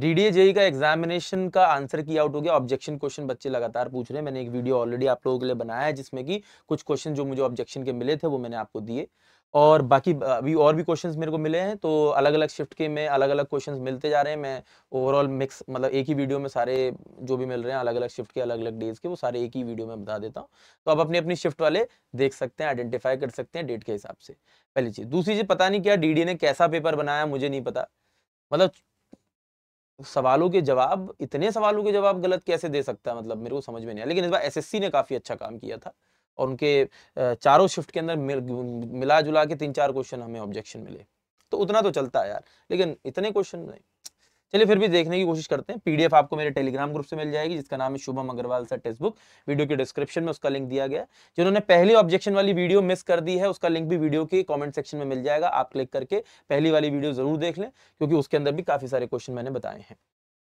DDA JE e का examination का answer key out हो गया ऑब्जेक्शन क्वेश्चन बच्चे लगातार पूछ रहे हैं मैंने एक वीडियो ऑलरेडी आप लोगों के लिए बनाया है जिसमें कि कुछ क्वेश्चन जो मुझे ऑब्जेक्शन के मिले थे वो मैंने आपको दिए और बाकी अभी और भी क्वेश्चंस मेरे को मिले हैं तो अलग अलग शिफ्ट के में अलग अलग क्वेश्चंस मिलते जा रहे हैं मैं ओवरऑल मिक्स मतलब एक ही वीडियो में सारे जो भी मिल रहे हैं अलग अलग शिफ्ट के अलग अलग डेज के वो सारे एक ही वीडियो में बता देता हूँ तो आप अपनी अपनी शिफ्ट वाले देख सकते हैं आइडेंटिफाई कर सकते हैं डेट के हिसाब से पहली चीज़ दूसरी चीज़ पता नहीं क्या डी ने कैसा पेपर बनाया मुझे नहीं पता मतलब सवालों के जवाब इतने सवालों के जवाब गलत कैसे दे सकता है मतलब मेरे को समझ में नहीं आया लेकिन इस बार एसएससी ने काफ़ी अच्छा काम किया था और उनके चारों शिफ्ट के अंदर मिला जुला के तीन चार क्वेश्चन हमें ऑब्जेक्शन मिले तो उतना तो चलता है यार लेकिन इतने क्वेश्चन नहीं चलिए फिर भी देखने की कोशिश करते हैं पीडीएफ आपको मेरे टेलीग्राम ग्रुप से मिल जाएगी जिसका नाम है Shubham Agarwal sir text book video के डिस्क्रिप्शन में उसका लिंक दिया गया जिन्होंने पहली ऑब्जेक्शन वाली वीडियो मिस कर दी है उसका लिंक भी वीडियो के कॉमेंट सेक्शन में मिल जाएगा आप क्लिक करके पहली वाली वीडियो जरूर देख लें क्योंकि उसके अंदर भी काफी सारे क्वेश्चन मैंने बताए हैं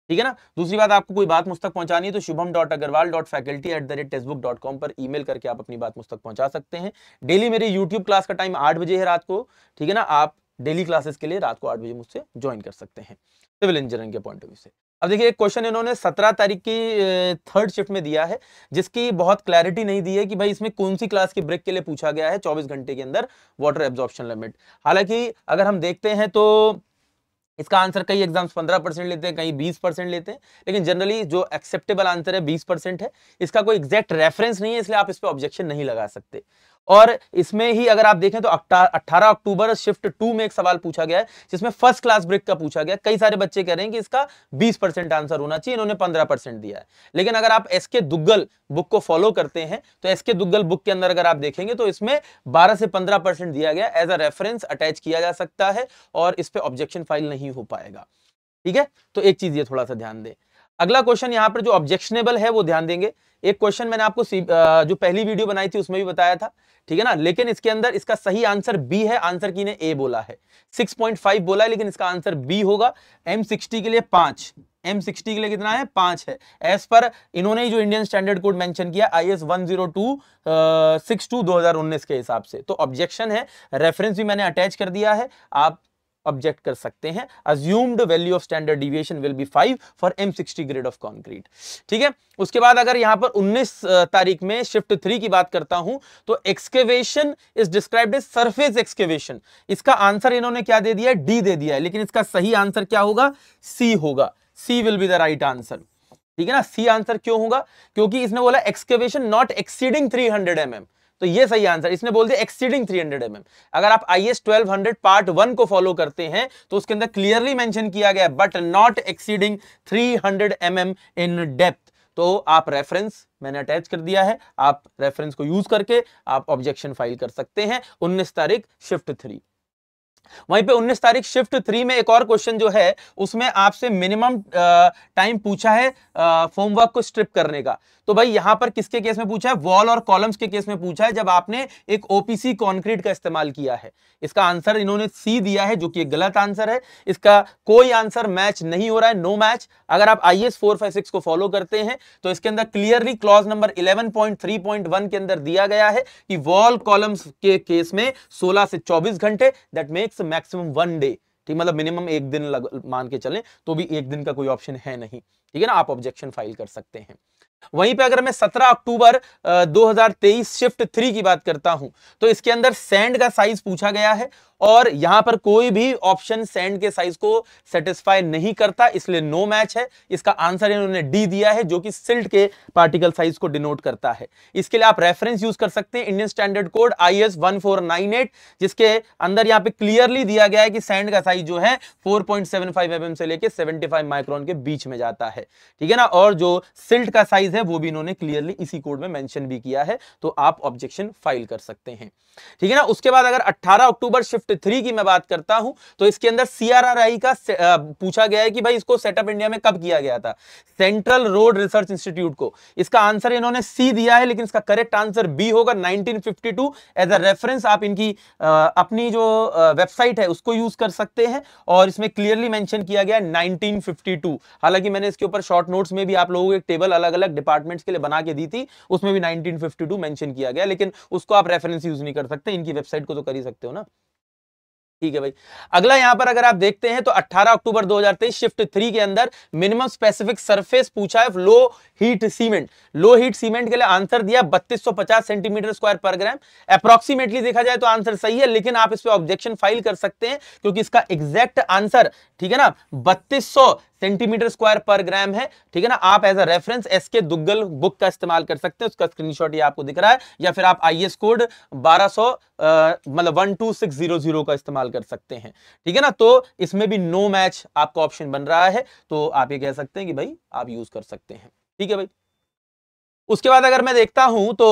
ठीक है ना दूसरी बात आपको कोई बात मुझ तक पहुंचानी है तो Shubham dot Agarwal dot faculty at the rate textbook dot com पर ईमेल करके आप अपनी बात मुझ तक पहुंचा सकते हैं डेली मेरी यूट्यूब क्लास का टाइम आठ बजे है रात को ठीक है ना आप डेली क्लासेस के लिए रात को आठ बजे मुझसे ज्वाइन कर सकते हैं सिविल इंजीनियरिंग के पॉइंट ऑफ व्यू से अब देखिए एक क्वेश्चन इन्होंने सत्रह तारीख की थर्ड शिफ्ट में दिया है जिसकी बहुत क्लैरिटी नहीं दी है कि भाई इसमें कौन सी क्लास की ब्रेक के लिए पूछा गया है चौबीस घंटे के अंदर वाटर एब्जॉर्प्शन लिमिट हालांकि अगर हम देखते हैं तो इसका आंसर कई एग्जाम्स पंद्रह परसेंट लेते हैं कहीं बीस परसेंट लेते हैं लेकिन जनरली जो एक्सेप्टेबल आंसर है बीस परसेंट है इसका कोई एग्जैक्ट रेफरेंस नहीं है इसलिए आप इस पर ऑब्जेक्शन नहीं लगा सकते और इसमें ही अगर आप देखें तो 18 अक्टूबर शिफ्ट टू में एक सवाल पूछा गया है जिसमें फर्स्ट क्लास ब्रिक का पूछा गया कई सारे बच्चे कह रहे हैं कि इसका 20 परसेंट आंसर होना चाहिए इन्होंने 15 परसेंट दिया है लेकिन अगर आप एसके दुग्गल बुक को फॉलो करते हैं तो एसके दुग्गल बुक के अंदर अगर आप देखेंगे तो इसमें बारह से पंद्रह दिया गया एज अ रेफरेंस अटैच किया जा सकता है और इस पर ऑब्जेक्शन फाइल नहीं हो पाएगा ठीक है तो एक चीज ये थोड़ा सा ध्यान दें अगला क्वेश्चन यहाँ पर जो ऑब्जेक्शनेबल है वो ध्यान देंगे एक क्वेश्चन मैंने आपको जो पहली वीडियो बनाई थी उसमें भी बताया था ठीक है ना लेकिन इसके अंदर इसका सही आंसर बी है आंसर की ने ए बोला है 6.5 बोला है लेकिन इसका आंसर बी होगा एम सिक्सटी के लिए पांच एम सिक्सटी के लिए कितना है पांच है एज पर इन्होंने जो इंडियन स्टैंडर्ड कोड मेंशन किया I S one zero two six two दो हजार उन्नीस के हिसाब से तो ऑब्जेक्शन है रेफरेंस भी मैंने अटैच कर दिया है आप ऑब्जेक्ट कर सकते हैं assumed value of standard deviation will be five for M sixty grade of concrete ठीक है उसके बाद अगर यहां पर 19 तारीख में शिफ्ट थ्री की बात करता हूं तो excavation is described as surface excavation इसका आंसर इन्होंने क्या दे दिया डी दे दिया है लेकिन इसका सही आंसर क्या होगा सी होगा C will be the right answer ठीक है ना सी आंसर क्यों होगा क्योंकि इसने बोला excavation not exceeding three hundred M M तो ये सही आंसर इसने बोल दिया एक्सीडिंग 300 हंड्रेड mm. अगर आप आई एस पार्ट वन को फॉलो करते हैं तो उसके अंदर क्लियरली मेंशन किया गया but not exceeding 300 hundred mm in depth तो आप रेफरेंस मैंने अटैच कर दिया है आप रेफरेंस को यूज करके आप ऑब्जेक्शन फाइल कर सकते हैं उन्नीस तारीख शिफ्ट थ्री वहीं पे 19 तारीख शिफ्ट थ्री में एक और क्वेश्चन जो है उसमें आपसे मिनिमम टाइम पूछा है होमवर्क को स्ट्रिप करने का तो भाई यहां पर किसके केस में पूछा है वॉल और कॉलम्स के केस में पूछा है जब आपने एक ओपीसी कॉन्क्रीट का इस्तेमाल किया है इसका आंसर इन्होंने सी दिया है जो कि गलत आंसर है इसका कोई आंसर मैच नहीं हो रहा है नो मैच अगर आप आई एस को फॉलो करते हैं तो इसके अंदर क्लियरली क्लॉज नंबर 11.3.1 के अंदर दिया गया है कि वॉल कॉलम्स के केस में सोलह से चौबीस घंटे that makes maximum one day ठीक मतलब मिनिमम एक दिन मान के चलें तो भी एक दिन का कोई ऑप्शन है नहीं ठीक है ना आप ऑब्जेक्शन फाइल कर सकते हैं वहीं पे अगर मैं 17 अक्टूबर 2023 शिफ्ट थ्री की बात करता हूं तो इसके अंदर सैंड का साइज पूछा गया है और यहां पर कोई भी ऑप्शन सैंड के साइज को सेटिस्फाई नहीं करता इसलिए नो मैच है इसका आंसर इन्होंने डी दिया है जो कि सिल्ट के पार्टिकल साइज को डिनोट करता है इसके लिए आप रेफरेंस यूज कर सकते हैं Indian standard code I S जिसके अंदर यहां पे क्लियरली दिया गया है कि सैंड का साइज जो है पॉइंट mm से लेकर सेवेंटी माइक्रोन के बीच में जाता है ठीक है ना और जो सिल्ट का साइज चीज है वो भी इन्होंने क्लियरली इसी कोड में मेंशन भी किया है तो आप ऑब्जेक्शन फाइल कर सकते हैं ठीक है ना उसके बाद अगर 18 अक्टूबर शिफ्ट थ्री की मैं बात करता हूं तो इसके अंदर सीआरआरआई का पूछा गया है कि भाई इसको सेटअप इंडिया में कब किया गया था सेंट्रल रोड रिसर्च इंस्टीट्यूट को इसका आंसर इन्होंने सी दिया है लेकिन इसका करेक्ट आंसर बी होगा नाइनटीन एज अ रेफरेंस आप इनकी अपनी जो वेबसाइट है उसको यूज कर सकते हैं और इसमें क्लियरली मैंशन किया गया 1952 हालांकि मैंने इसके ऊपर शॉर्ट नोट्स में भी आप लोगों को एक टेबल अलग अलग डिपार्टमेंट्स के लिए बना के दी थी उसमें भी 1952 मेंशन किया गया लेकिन उसको आप रेफरेंस यूज नहीं कर सकते इनकी वेबसाइट को तो कर ही सकते हो ना ठीक है भाई अगला यहां पर अगर आप देखते हैं तो 18 अक्टूबर 2023 शिफ्ट थ्री के अंदर मिनिमम स्पेसिफिक सरफेस पूछा है low heat cement low heat cement के लिए आंसर दिया 3250 सेंटीमीटर स्क्वायर पर ग्राम अप्रोक्सीमेटली देखा जाए तो आंसर सही है लेकिन आप इस पर ऑब्जेक्शन फाइल कर सकते हैं क्योंकि इसका एग्जैक्ट आंसर ठीक है ना बत्तीस सेंटीमीटर स्क्वायर पर ग्राम है ठीक है ना आप एज अ रेफरेंस एस के दुग्गल बुक का इस्तेमाल कर सकते हैं उसका स्क्रीनशॉट ये आपको दिख रहा है या फिर आप आई कोड बारह मतलब one two six zero zero का इस्तेमाल कर सकते हैं ठीक है ना तो इसमें भी नो मैच आपका ऑप्शन बन रहा है तो आप ये कह सकते हैं कि भाई आप यूज कर सकते हैं ठीक है भाई उसके बाद अगर मैं देखता हूं तो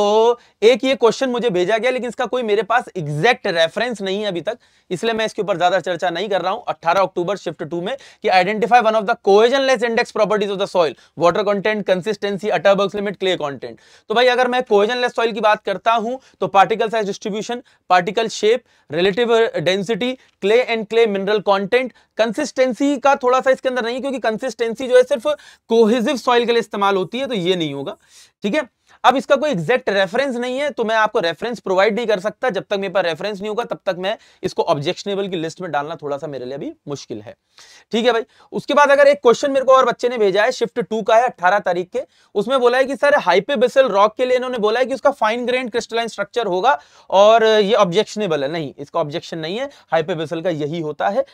एक ये क्वेश्चन मुझे भेजा गया लेकिन इसका कोई मेरे पास एग्जैक्ट रेफरेंस नहीं है अभी तक इसलिए मैं इसके ऊपर ज्यादा चर्चा नहीं कर रहा हूं 18 अक्टूबर शिफ्ट टू में कि identify one of the cohesionless index properties of the soil water content consistency Atterberg limit clay content तो भाई अगर मैं कोएजन लेस सॉइल की बात करता हूं तो particle size distribution particle shape relative density clay and clay mineral content consistency का थोड़ा सा इसके अंदर नहीं क्योंकि कंसिस्टेंसी जो है सिर्फ कोहेजिव सॉइल के लिए इस्तेमाल होती है तो ये नहीं होगा ठीक है अब इसका कोई एग्जैक्ट रेफरेंस नहीं है तो मैं आपको रेफरेंस प्रोवाइड नहीं कर सकता जब तक मेरे पास रेफरेंस नहीं होगा तब तक मैं इसको ऑब्जेक्शनेबल की लिस्ट में डालना थोड़ा सा मेरे लिए अभी मुश्किल है ठीक है भाई उसके बाद अगर एक क्वेश्चन मेरे को और बच्चे ने भेजा है शिफ्ट टू का है अट्ठारह तारीख के उसमें बोला है कि सर हाइपेबिसल रॉक के लिए इन्होंने बोला है कि उसका फाइन ग्रेन क्रिस्टलाइन स्ट्रक्चर होगा और ये ऑब्जेक्शनेबल है नहीं इसका ऑब्जेक्शन नहीं है हाइपेबिसल का यही होता है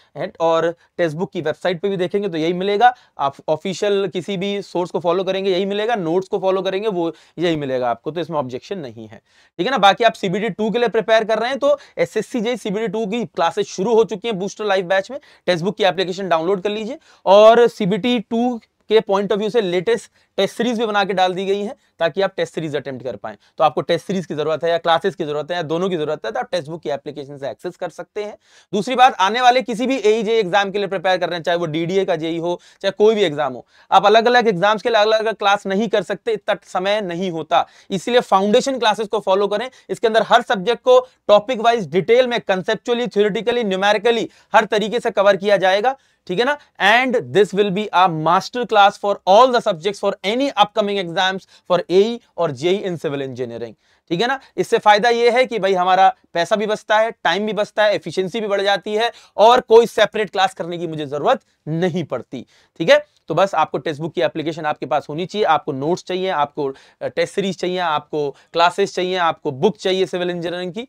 और टेक्स्ट बुक की वेबसाइट पर भी देखेंगे तो यही मिलेगा आप ऑफिशियल किसी भी सोर्स को फॉलो करेंगे यही मिलेगा नोट्स को फॉलो करेंगे वो यही ही मिलेगा आपको तो इसमें ऑब्जेक्शन नहीं है ठीक है ना बाकी आप सीबीडी टू के लिए प्रिपेयर कर रहे हैं तो S S C CBT two की क्लासेस शुरू हो चुकी है बूस्टर लाइव बैच में टेक्स्ट बुक की एप्लीकेशन डाउनलोड कर लीजिए और सीबीटी टू के पॉइंट ऑफ व्यू से लेटेस्ट टेस्ट सीरीज भी बना के डाल दी गई है ताकि आप टेस्ट सीरीज अटेम्प्ट कर पाए तो आपको टेस्ट सीरीज की जरूरत है या क्लासेस की जरूरत है या दोनों की जरूरत है तो आप टेस्ट बुक की एप्लीकेशन से एक्सेस कर सकते हैं दूसरी बात आने वाले किसी भी एई जे e एग्जाम के लिए प्रिपेयर कर रहे हैं चाहे वो डीडीए का जेई e हो चाहे कोई भी एग्जाम हो आप अलग अलग एग्जाम्स के लिए अलग अलग क्लास नहीं कर सकते इतना समय नहीं होता इसलिए फाउंडेशन क्लासेस को फॉलो करें इसके अंदर हर सब्जेक्ट को टॉपिक वाइज डिटेल में कंसेप्चुअली थ्योरिटिकली न्यूमेरिकली हर तरीके से कवर किया जाएगा ठीक है ना and this will be a master class for all the subjects for any upcoming exams for A और जेई इन सिविल इंजीनियरिंग ठीक है ना इससे फायदा यह है कि भाई हमारा पैसा भी बचता है टाइम भी बचता है एफिशिएंसी भी बढ़ जाती है और कोई सेपरेट क्लास करने की मुझे जरूरत नहीं पड़ती ठीक है तो बस आपको टेक्स्ट बुक की एप्लीकेशन आपके पास होनी चाहिए आपको नोट्स चाहिए आपको टेस्ट सीरीज चाहिए आपको क्लासेस चाहिए आपको बुक चाहिए सिविल इंजीनियरिंग की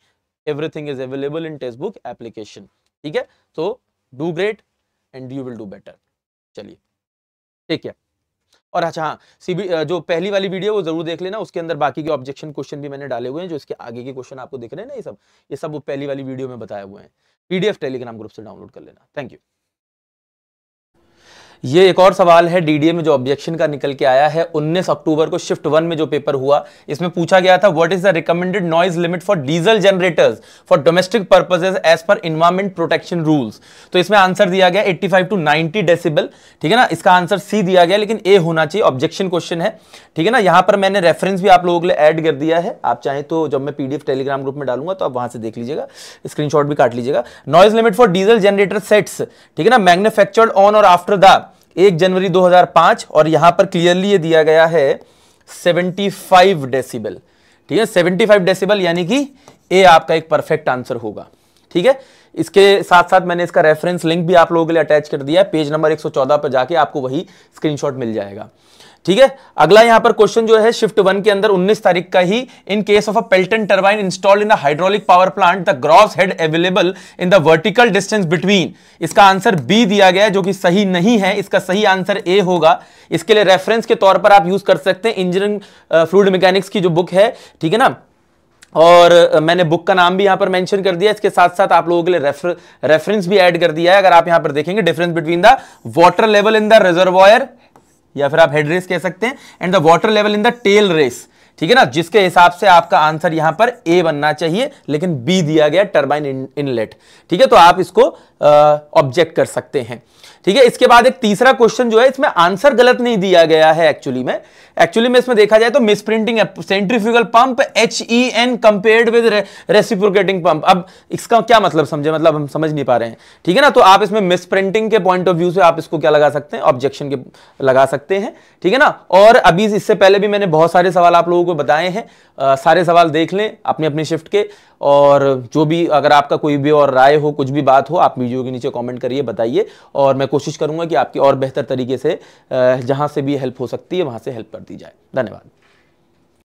everything is available in Testbook application ठीक है तो do great and you will do better चलिए ठीक है और अच्छा हाँ सी जो पहली वाली वीडियो वो जरूर देख लेना उसके अंदर बाकी के ऑब्जेक्शन क्वेश्चन भी मैंने डाले हुए हैं जो इसके आगे के क्वेश्चन आपको दिख रहे हैं ना ये सब ये सब वो पहली वाली वीडियो में बताए हुए हैं पीडीएफ टेलीग्राम ग्रुप से डाउनलोड कर लेना थैंक यू ये एक और सवाल है डीडीए में जो ऑब्जेक्शन का निकल के आया है 19 अक्टूबर को शिफ्ट वन में जो पेपर हुआ इसमें पूछा गया था what is the recommended noise limit for diesel generators for domestic purposes as per environment protection rules तो इसमें आंसर दिया गया 85 टू नाइनटी डेसिबल ठीक है ना इसका आंसर सी दिया गया लेकिन ए होना चाहिए ऑब्जेक्शन क्वेश्चन है ठीक है ना यहाँ पर मैंने रेफरेंस भी आप लोगों के लिए एड कर दिया है आप चाहें तो जब मैं पीडीएफ टेलीग्राम ग्रुप में डालूंगा तो आप वहां से देख लीजिएगा स्क्रीनशॉट भी काट लीजिएगा noise limit for diesel generator sets ठीक है ना manufactured on or after that एक जनवरी 2005 और यहां पर क्लियरली ये दिया गया है 75 डेसिबल ठीक है 75 डेसिबल यानी कि ए आपका एक परफेक्ट आंसर होगा ठीक है इसके साथ साथ मैंने इसका रेफरेंस लिंक भी आप लोगों के लिए अटैच कर दिया है पेज नंबर 114 पर जाके आपको वही स्क्रीनशॉट मिल जाएगा ठीक है अगला यहां पर क्वेश्चन जो है शिफ्ट वन के अंदर 19 तारीख का ही in case of a Pelton turbine install in hydraulic power plant the gross head available in the vertical distance between इसका आंसर बी दिया गया जो कि सही नहीं है इसका सही आंसर ए होगा इसके लिए रेफरेंस के तौर पर आप यूज कर सकते हैं इंजीनियरिंग फ्लूड मैकेनिक्स की जो बुक है ठीक है ना और uh, मैंने बुक का नाम भी यहां पर मेंशन कर दिया इसके साथ साथ आप लोगों के लिए रेफर, रेफरेंस भी ऐड कर दिया है अगर आप यहां पर देखेंगे difference between the water level in the reservoir या फिर आप हेड रेस कह सकते हैं and the water level in the tail race ठीक है ना जिसके हिसाब से आपका आंसर यहां पर ए बनना चाहिए लेकिन बी दिया गया टर्बाइन इनलेट ठीक है तो आप इसको ऑब्जेक्ट कर सकते हैं ठीक है इसके बाद एक तीसरा क्वेश्चन जो है इसमें आंसर गलत नहीं दिया गया है एक्चुअली में एक्चुअली में इसमें देखा जाए तो misprinting centrifugal pump H E N compared with reciprocating pump अब इसका क्या मतलब समझे मतलब हम समझ नहीं पा रहे हैं ठीक है ना तो आप इसमें मिसप्रिंटिंग के पॉइंट ऑफ व्यू से आप इसको क्या लगा सकते हैं ऑब्जेक्शन के लगा सकते हैं ठीक है ना और अभी इससे पहले भी मैंने बहुत सारे सवाल आप लोगों को बताए हैं आ, सारे सवाल देख लें अपने अपने शिफ्ट के और जो भी अगर आपका कोई भी और राय हो कुछ भी बात हो आप वीडियो के नीचे कमेंट करिए बताइए और मैं कोशिश करूंगा कि आपकी और बेहतर तरीके से जहां से भी हेल्प हो सकती है वहां से हेल्प कर दी जाए धन्यवाद